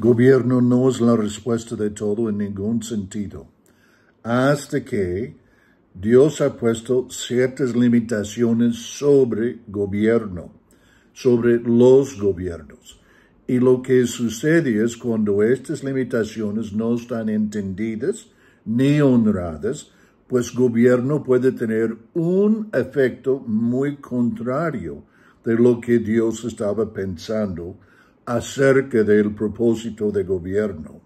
Gobierno no es la respuesta de todo en ningún sentido, hasta que Dios ha puesto ciertas limitaciones sobre gobierno, sobre los gobiernos. Y lo que sucede es cuando estas limitaciones no están entendidas ni honradas, pues gobierno puede tener un efecto muy contrario de lo que Dios estaba pensando acerca del propósito de gobierno,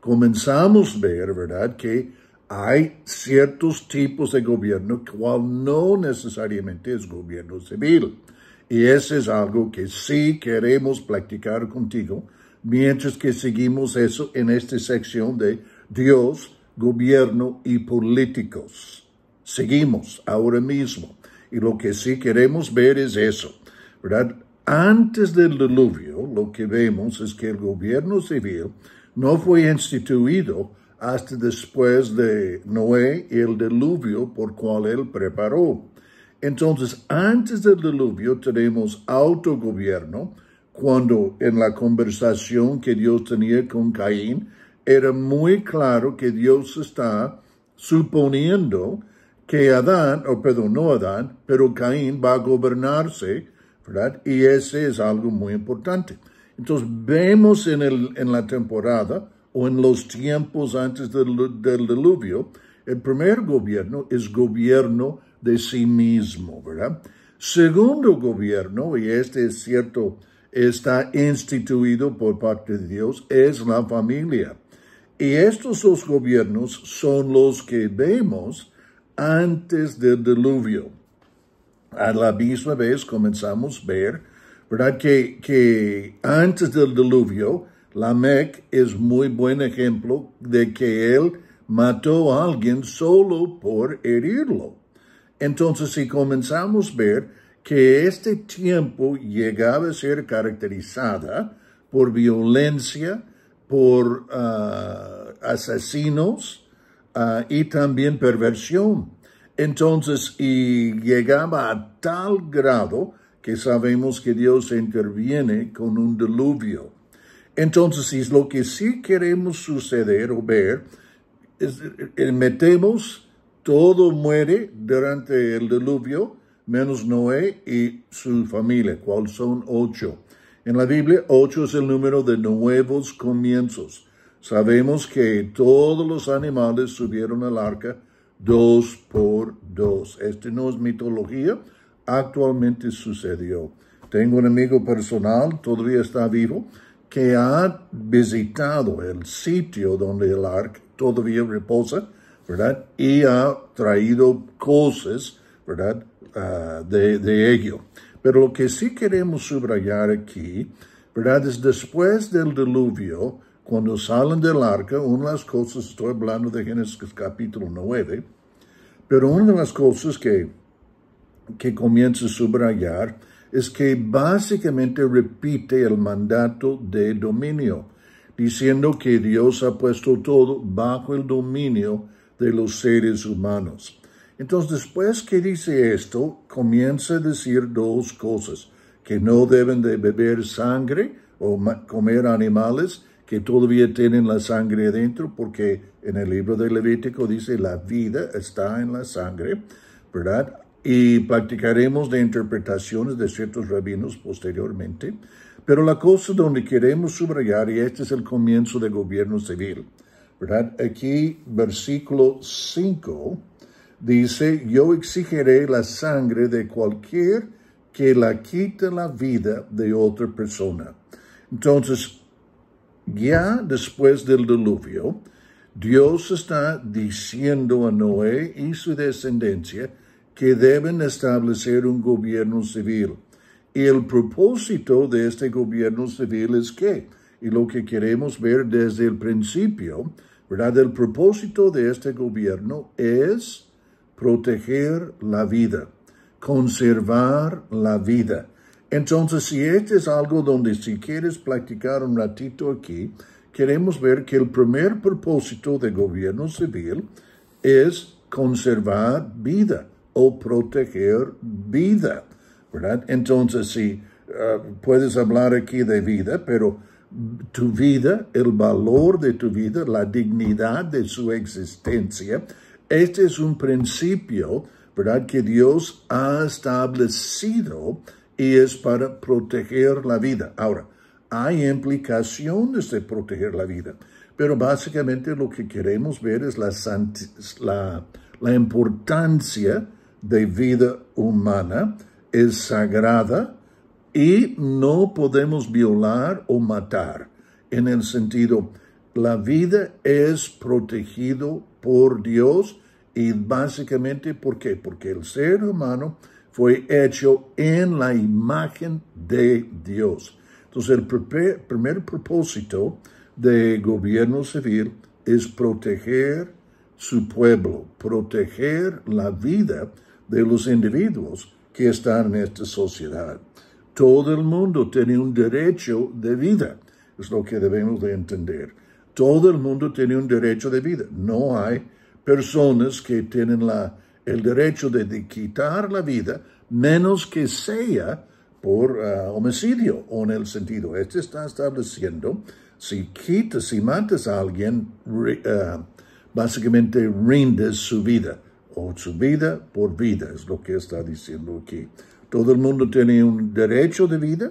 comenzamos a ver, ¿verdad?, que hay ciertos tipos de gobierno cual no necesariamente es gobierno civil. Y eso es algo que sí queremos practicar contigo, mientras que seguimos eso en esta sección de Dios, gobierno y políticos. Seguimos ahora mismo. Y lo que sí queremos ver es eso, ¿verdad? Antes del diluvio, lo que vemos es que el gobierno civil no fue instituido hasta después de Noé y el diluvio por cual él preparó. Entonces, antes del diluvio tenemos autogobierno, cuando en la conversación que Dios tenía con Caín, era muy claro que Dios está suponiendo que Adán, o perdón, no Adán, pero Caín va a gobernarse ¿verdad? Y ese es algo muy importante. Entonces vemos en, la temporada o en los tiempos antes del, del diluvio, el primer gobierno es gobierno de sí mismo, ¿verdad? Segundo gobierno, y este es cierto, está instituido por parte de Dios, es la familia. Y estos dos gobiernos son los que vemos antes del diluvio a la misma vez comenzamos a ver, ¿verdad? Que, antes del diluvio, Lamec es muy buen ejemplo de que él mató a alguien solo por herirlo. Entonces, si comenzamos a ver que este tiempo llegaba a ser caracterizada por violencia, por ah, asesinos ah, y también perversión. Entonces, y llegaba a tal grado que sabemos que Dios interviene con un diluvio. Entonces, es lo que sí queremos suceder o ver, es, eh, metemos, todo muere durante el diluvio, menos Noé y su familia, cual son ocho. En la Biblia, ocho es el número de nuevos comienzos. Sabemos que todos los animales subieron al arca, dos por dos. Este no es mitología, actualmente sucedió. Tengo un amigo personal, todavía está vivo, que ha visitado el sitio donde el arca todavía reposa, ¿verdad? Y ha traído cosas, ¿verdad? Ah, de, de ello. Pero lo que sí queremos subrayar aquí, ¿verdad? Es después del diluvio, cuando salen del arca, una de las cosas, estoy hablando de Génesis capítulo 9, pero una de las cosas que, que comienza a subrayar es que básicamente repite el mandato de dominio, diciendo que Dios ha puesto todo bajo el dominio de los seres humanos. Entonces, después que dice esto, comienza a decir dos cosas, que no deben de beber sangre o comer animales que todavía tienen la sangre dentro, porque en el libro de Levítico dice la vida está en la sangre, ¿verdad? Y practicaremos de interpretaciones de ciertos rabinos posteriormente. Pero la cosa donde queremos subrayar, y este es el comienzo del gobierno civil, ¿verdad? Aquí, versículo 5, dice, yo exigiré la sangre de cualquier que la quite la vida de otra persona. Entonces, ya después del diluvio, Dios está diciendo a Noé y su descendencia que deben establecer un gobierno civil. Y el propósito de este gobierno civil es qué? y lo que queremos ver desde el principio, ¿verdad? El propósito de este gobierno es proteger la vida, conservar la vida entonces, si este es algo donde si quieres platicar un ratito aquí, queremos ver que el primer propósito del gobierno civil es conservar vida o proteger vida, ¿verdad? Entonces, si eh, puedes hablar aquí de vida, pero tu vida, el valor de tu vida, la dignidad de su existencia, este es un principio, ¿verdad? Que Dios ha establecido y es para proteger la vida. Ahora, hay implicaciones de proteger la vida, pero básicamente lo que queremos ver es la, importancia de vida humana, es sagrada y no podemos violar o matar. En el sentido, la vida es protegido por Dios y básicamente, ¿por qué? Porque el ser humano fue hecho en la imagen de Dios. Entonces, el primer propósito de gobierno civil es proteger su pueblo, proteger la vida de los individuos que están en esta sociedad. Todo el mundo tiene un derecho de vida, es lo que debemos de entender. Todo el mundo tiene un derecho de vida. No hay personas que tienen la el derecho de, quitar la vida, menos que sea por ah, homicidio o en el sentido. Este está estableciendo, si quitas, si matas a alguien, ah, básicamente rindes su vida o su vida por vida, es lo que está diciendo aquí. Todo el mundo tiene un derecho de vida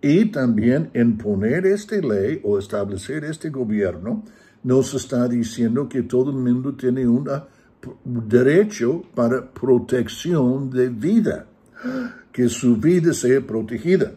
y también en poner esta ley o establecer este gobierno nos está diciendo que todo el mundo tiene una derecho para protección de vida, que su vida sea protegida.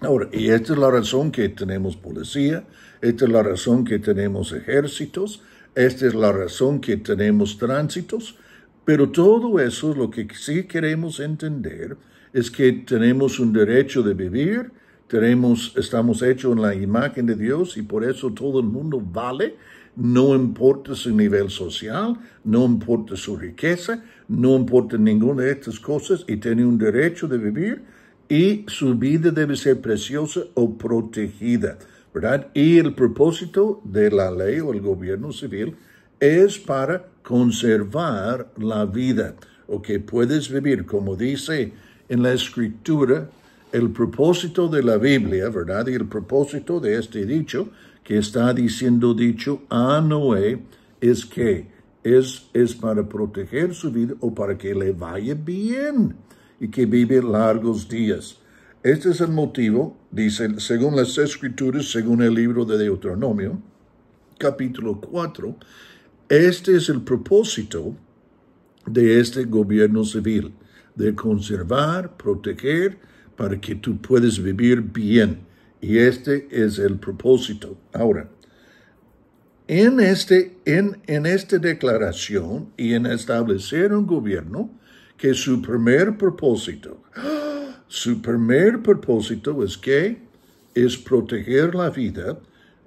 Ahora, y esta es la razón que tenemos policía, esta es la razón que tenemos ejércitos, esta es la razón que tenemos tránsitos, pero todo eso lo que sí queremos entender es que tenemos un derecho de vivir, tenemos, estamos hechos en la imagen de Dios y por eso todo el mundo vale, no importa su nivel social, no importa su riqueza, no importa ninguna de estas cosas y tiene un derecho de vivir y su vida debe ser preciosa o protegida, ¿verdad? Y el propósito de la ley o el gobierno civil es para conservar la vida o que puedes vivir, como dice en la escritura, el propósito de la Biblia, ¿verdad? Y el propósito de este dicho, que está diciendo dicho a Noé, es que es, es para proteger su vida o para que le vaya bien y que vive largos días. Este es el motivo, dice, según las escrituras, según el libro de Deuteronomio, capítulo 4, este es el propósito de este gobierno civil, de conservar, proteger, para que tú puedas vivir bien. Y este es el propósito. Ahora, en, este, en, esta declaración y en establecer un gobierno, que su primer propósito, su primer propósito es que es proteger la vida.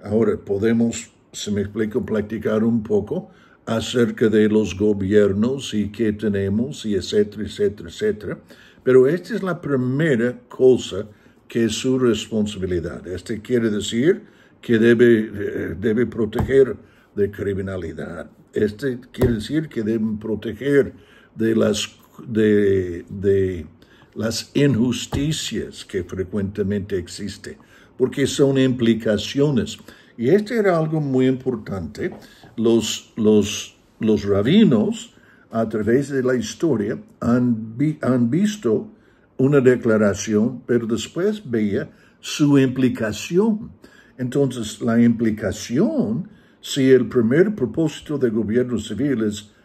Ahora podemos, se me explico, platicar un poco acerca de los gobiernos y qué tenemos y etcétera, etcétera, etcétera. Pero esta es la primera cosa que es su responsabilidad. Este quiere decir que debe, eh, debe proteger de criminalidad. Este quiere decir que deben proteger de las, de, de las injusticias que frecuentemente existen, porque son implicaciones. Y este era algo muy importante. Los, los, los rabinos a través de la historia han, visto una declaración, pero después veía su implicación. Entonces, la implicación, si el primer propósito de gobierno civil es,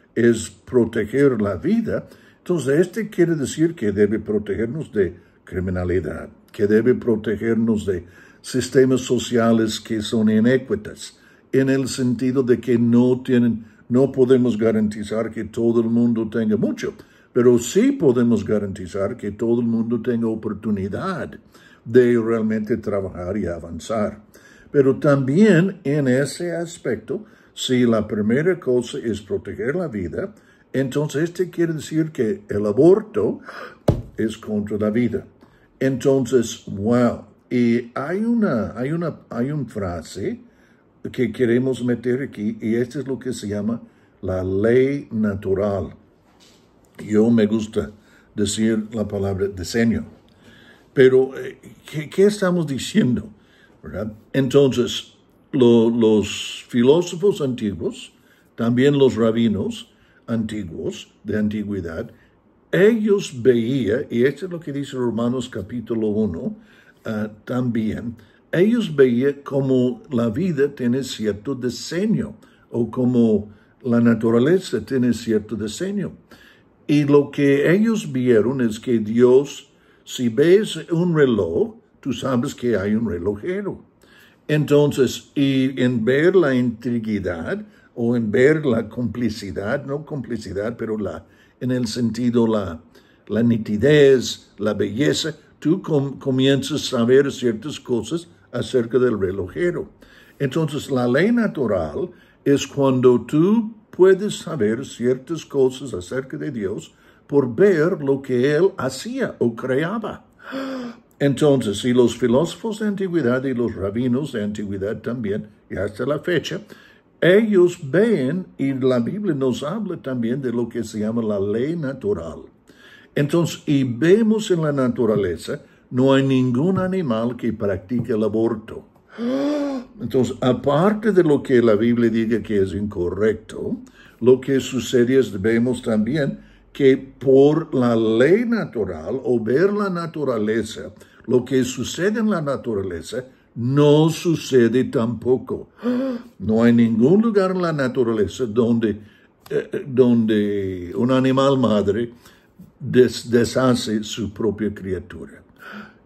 proteger la vida, entonces este quiere decir que debe protegernos de criminalidad, que debe protegernos de sistemas sociales que son inequitas, en el sentido de que no tienen no podemos garantizar que todo el mundo tenga mucho, pero sí podemos garantizar que todo el mundo tenga oportunidad de realmente trabajar y avanzar. Pero también en ese aspecto, si la primera cosa es proteger la vida, entonces este quiere decir que el aborto es contra la vida. Entonces, wow. Y hay una, hay una, hay una frase que queremos meter aquí y esto es lo que se llama la ley natural. Yo me gusta decir la palabra diseño, pero eh, ¿qué, estamos diciendo? Entonces, los filósofos antiguos, también los rabinos antiguos de antigüedad, ellos veían, y esto es lo que dice Romanos capítulo 1, ah, también, ellos veían como la vida tiene cierto diseño o como la naturaleza tiene cierto diseño. Y lo que ellos vieron es que Dios, si ves un reloj, tú sabes que hay un relojero. Entonces, y en ver la intriguidad o en ver la complicidad, no complicidad, pero la, en el sentido la, la nitidez, la belleza, tú comienzas a ver ciertas cosas acerca del relojero. Entonces, la ley natural es cuando tú puedes saber ciertas cosas acerca de Dios por ver lo que Él hacía o creaba. Entonces, si los filósofos de antigüedad y los rabinos de antigüedad también, y hasta la fecha, ellos ven, y la Biblia nos habla también de lo que se llama la ley natural. Entonces, y vemos en la naturaleza no hay ningún animal que practique el aborto. Entonces, aparte de lo que la Biblia diga que es incorrecto, lo que sucede es vemos también que por la ley natural o ver la naturaleza, lo que sucede en la naturaleza no sucede tampoco. No hay ningún lugar en la naturaleza donde, eh, eh, donde un animal madre deshace su propia criatura.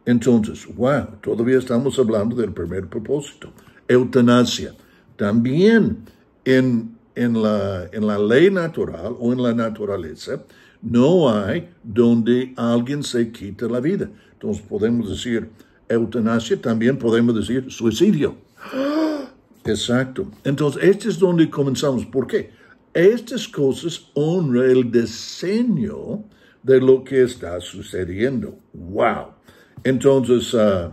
Entonces, wow, todavía estamos hablando del primer propósito, eutanasia. También en, en, la, la ley natural o en la naturaleza, no hay donde alguien se quite la vida. Entonces podemos decir eutanasia, también podemos decir suicidio. Exacto. Entonces, este es donde comenzamos. ¿Por qué? Estas cosas honran el diseño de lo que está sucediendo. ¡Wow! Entonces, ah,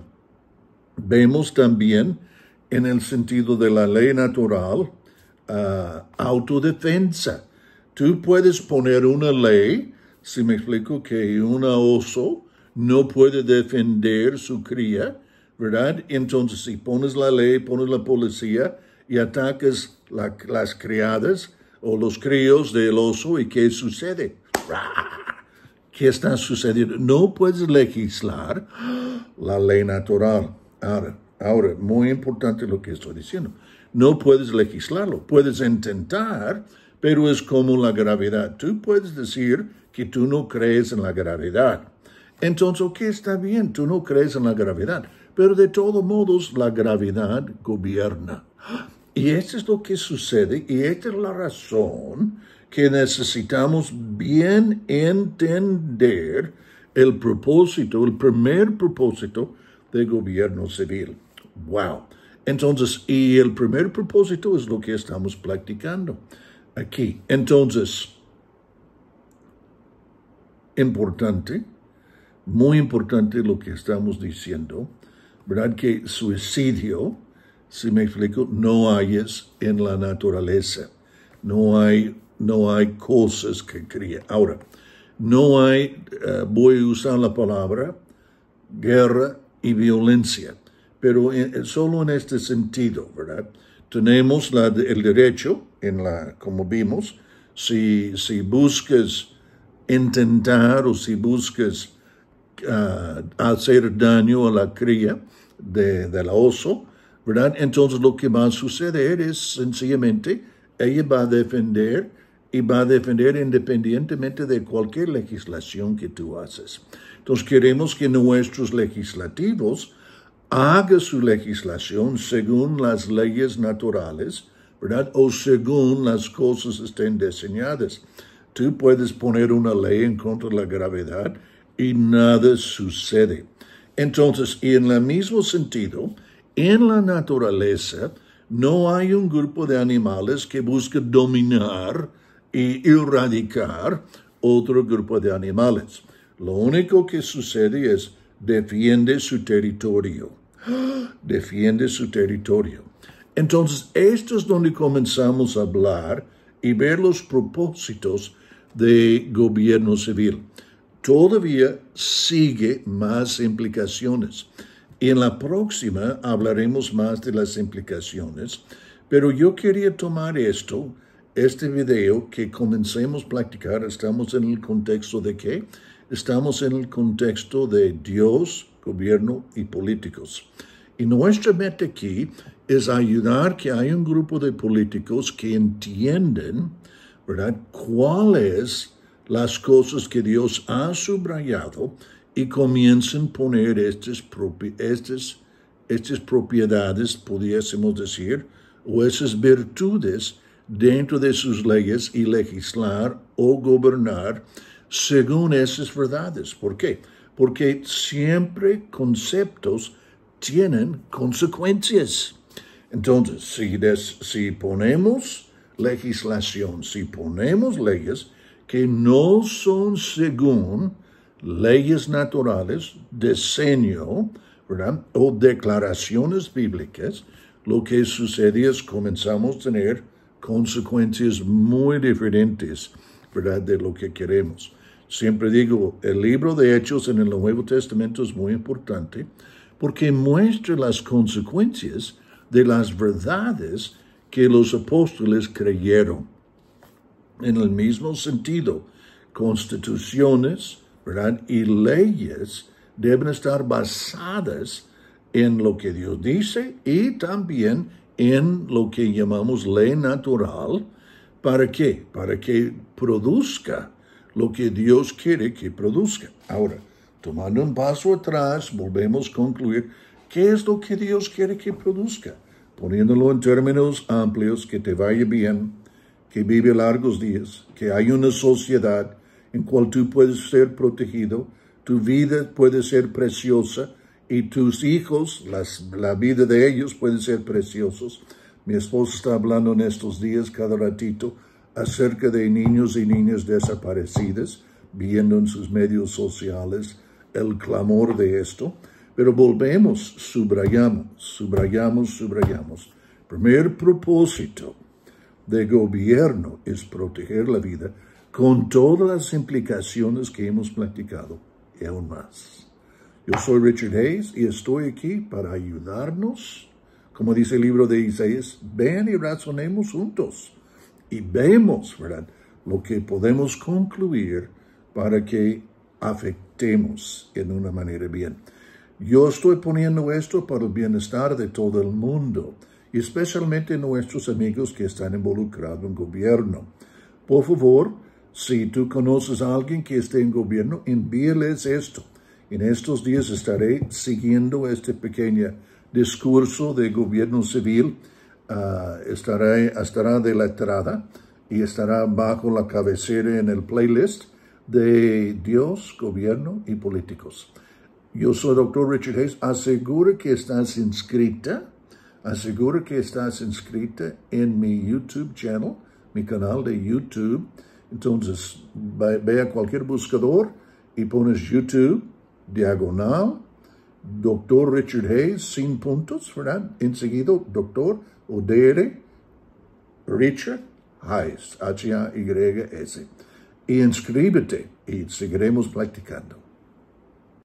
vemos también en el sentido de la ley natural ah, autodefensa. Tú puedes poner una ley, si me explico, que un oso no puede defender su cría, ¿verdad? Entonces, si pones la ley, pones la policía y atacas las criadas o los críos del oso, ¿y qué sucede? ¿Qué está sucediendo. No puedes legislar la ley natural. Ahora, ahora, muy importante lo que estoy diciendo. No puedes legislarlo. Puedes intentar, pero es como la gravedad. Tú puedes decir que tú no crees en la gravedad. Entonces, ¿qué está bien, tú no crees en la gravedad, pero de todos modos la gravedad gobierna. Y esto es lo que sucede y esta es la razón que necesitamos bien entender el propósito, el primer propósito del gobierno civil. Wow. Entonces, y el primer propósito es lo que estamos practicando aquí. Entonces, importante, muy importante lo que estamos diciendo, ¿verdad? Que suicidio, si me explico, no hay en la naturaleza. No hay no hay cosas que cría. Ahora, no hay, eh, voy a usar la palabra guerra y violencia, pero eh, solo en este sentido, ¿verdad? Tenemos el derecho, en la, como vimos, si, si buscas intentar o si buscas ah, hacer daño a la cría de, la oso, ¿verdad? Entonces lo que va a suceder es sencillamente ella va a defender y va a defender independientemente de cualquier legislación que tú haces. Entonces queremos que nuestros legislativos hagan su legislación según las leyes naturales, ¿verdad? O según las cosas estén diseñadas. Tú puedes poner una ley en contra de la gravedad y nada sucede. Entonces, y en el mismo sentido, en la naturaleza no hay un grupo de animales que busque dominar y erradicar otro grupo de animales. Lo único que sucede es defiende su territorio. Defiende su territorio. Entonces, esto es donde comenzamos a hablar y ver los propósitos de gobierno civil. Todavía sigue más implicaciones. Y en la próxima hablaremos más de las implicaciones, pero yo quería tomar esto este video que comencemos a practicar, estamos en el contexto de qué? Estamos en el contexto de Dios, gobierno y políticos. Y nuestra meta aquí es ayudar que hay un grupo de políticos que entienden, ¿verdad?, cuáles las cosas que Dios ha subrayado y comiencen a poner estas, estas, estas propiedades, pudiésemos decir, o esas virtudes dentro de sus leyes y legislar o gobernar según esas verdades. ¿Por qué? Porque siempre conceptos tienen consecuencias. Entonces, si, si ponemos legislación, si ponemos leyes que no son según leyes naturales, diseño, ¿verdad? O declaraciones bíblicas, lo que sucede es comenzamos a tener consecuencias muy diferentes, ¿verdad? De lo que queremos. Siempre digo, el libro de Hechos en el Nuevo Testamento es muy importante porque muestra las consecuencias de las verdades que los apóstoles creyeron. En el mismo sentido, constituciones ¿verdad? y leyes deben estar basadas en lo que Dios dice y también en lo que llamamos ley natural. ¿Para qué? Para que produzca lo que Dios quiere que produzca. Ahora, tomando un paso atrás, volvemos a concluir, ¿qué es lo que Dios quiere que produzca? Poniéndolo en términos amplios, que te vaya bien, que vive largos días, que hay una sociedad en cual tú puedes ser protegido, tu vida puede ser preciosa, y tus hijos, la vida de ellos puede ser preciosos. Mi esposa está hablando en estos días cada ratito acerca de niños y niñas desaparecidas, viendo en sus medios sociales el clamor de esto. Pero volvemos, subrayamos, subrayamos, subrayamos. Primer propósito del gobierno es proteger la vida con todas las implicaciones que hemos platicado y aún más. Yo soy Richard Hayes y estoy aquí para ayudarnos. Como dice el libro de Isaías, ven y razonemos juntos y vemos, ¿verdad? Lo que podemos concluir para que afectemos en una manera bien. Yo estoy poniendo esto para el bienestar de todo el mundo, y especialmente nuestros amigos que están involucrados en gobierno. Por favor, si tú conoces a alguien que esté en gobierno, envíeles esto en estos días estaré siguiendo este pequeño discurso de gobierno civil. Ah, estará estará, la entrada y estará bajo la cabecera en el playlist de Dios, gobierno y políticos. Yo soy doctor Richard Hayes. Asegura que estás inscrita. Asegura que estás inscrita en mi YouTube channel, mi canal de YouTube. Entonces, ve a cualquier buscador y pones YouTube diagonal, doctor Richard Hayes, sin puntos, ¿verdad? Enseguido, doctor o Richard Hayes, H-A-Y-S. Y inscríbete y seguiremos practicando.